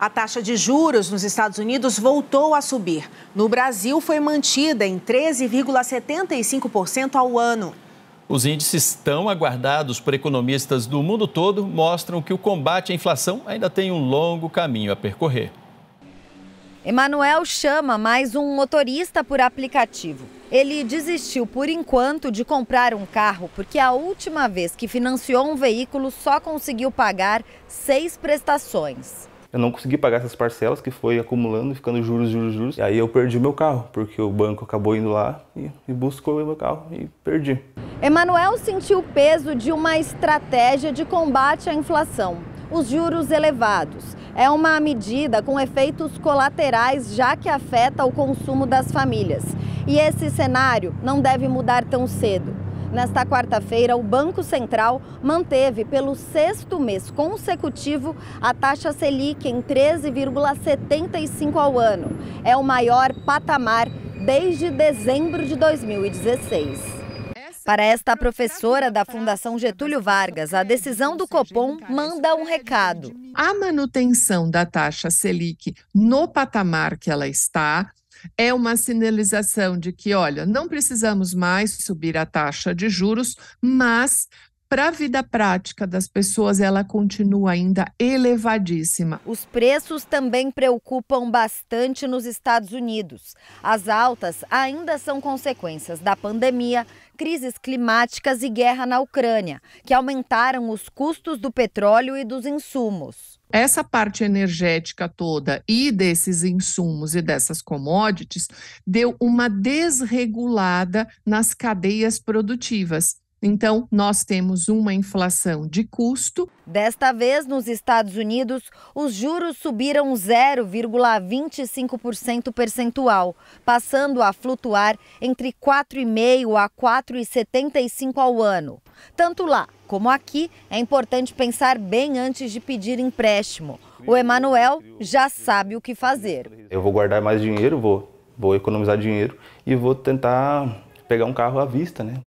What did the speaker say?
A taxa de juros nos Estados Unidos voltou a subir. No Brasil, foi mantida em 13,75% ao ano. Os índices tão aguardados por economistas do mundo todo mostram que o combate à inflação ainda tem um longo caminho a percorrer. Emanuel chama mais um motorista por aplicativo. Ele desistiu por enquanto de comprar um carro porque a última vez que financiou um veículo só conseguiu pagar seis prestações. Eu não consegui pagar essas parcelas que foi acumulando, ficando juros, juros, juros. E aí eu perdi o meu carro, porque o banco acabou indo lá e, e buscou o meu carro e perdi. Emanuel sentiu o peso de uma estratégia de combate à inflação. Os juros elevados. É uma medida com efeitos colaterais, já que afeta o consumo das famílias. E esse cenário não deve mudar tão cedo. Nesta quarta-feira, o Banco Central manteve pelo sexto mês consecutivo a taxa Selic em 13,75 ao ano. É o maior patamar desde dezembro de 2016. Para esta professora da Fundação Getúlio Vargas, a decisão do Copom manda um recado. A manutenção da taxa Selic no patamar que ela está é uma sinalização de que, olha, não precisamos mais subir a taxa de juros, mas para a vida prática das pessoas, ela continua ainda elevadíssima. Os preços também preocupam bastante nos Estados Unidos. As altas ainda são consequências da pandemia, crises climáticas e guerra na Ucrânia, que aumentaram os custos do petróleo e dos insumos. Essa parte energética toda e desses insumos e dessas commodities deu uma desregulada nas cadeias produtivas. Então, nós temos uma inflação de custo. Desta vez, nos Estados Unidos, os juros subiram 0,25% percentual, passando a flutuar entre 4,5% a 4,75% ao ano. Tanto lá como aqui, é importante pensar bem antes de pedir empréstimo. O Emanuel já sabe o que fazer. Eu vou guardar mais dinheiro, vou, vou economizar dinheiro e vou tentar pegar um carro à vista, né?